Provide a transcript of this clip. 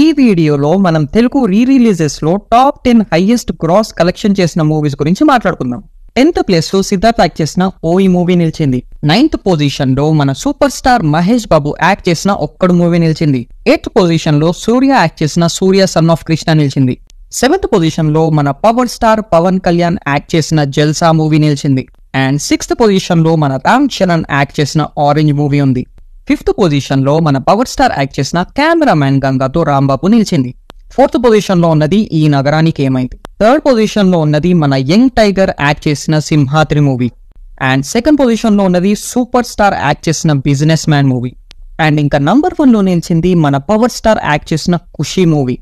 ఈ వీడియోలో మనం తెలుగు రీ రిలీజెస్ లో top ten highest gross collection చేసిన మూవీస్ గురించి మాట్లాడుకుందాం టెన్త్ ప్లేస్ లో సిద్ధార్థ్ యాక్ట్ చేసిన ఈ మూవీ నిలిచింది నైన్త్ పొజిషన్ లో మన super star Mahesh Babu act చేసిన ఒక్కడు మూవీ నిలిచింది ఎయిత్ పొజిషన్ లో సూర్య యాక్ట్ చేసిన సూర్య సన్ ఆఫ్ కృష్ణ నిలిచింది సెవెంత్ పొజిషన్ లో మన power star Pawan Kalyan act చేసిన జల్సా మూవీ నిలిచింది అండ్ సిక్స్త్ పొజిషన్ లో మన రామ్ చరణ్ యాక్ట్ చేసిన ఆరెంజ్ మూవీ ఉంది ఫిఫ్త్ పొజిషన్లో మన పవర్ స్టార్ యాక్ట్ చేసిన కెమెరామ్యాన్ గంగాతో రాంబాబు నిలిచింది ఫోర్త్ పొజిషన్లో ఉన్నది ఈ నగరానికి ఏమైంది థర్డ్ పొజిషన్లో ఉన్నది మన యంగ్ టైగర్ యాక్ట్ చేసిన సింహాద్రి మూవీ అండ్ సెకండ్ పొజిషన్లో ఉన్నది సూపర్ స్టార్ యాక్ట్ చేసిన బిజినెస్ మ్యాన్ మూవీ అండ్ ఇంకా నంబర్ వన్లో నిలిచింది మన పవర్ స్టార్ యాక్ట్ చేసిన ఖుషి మూవీ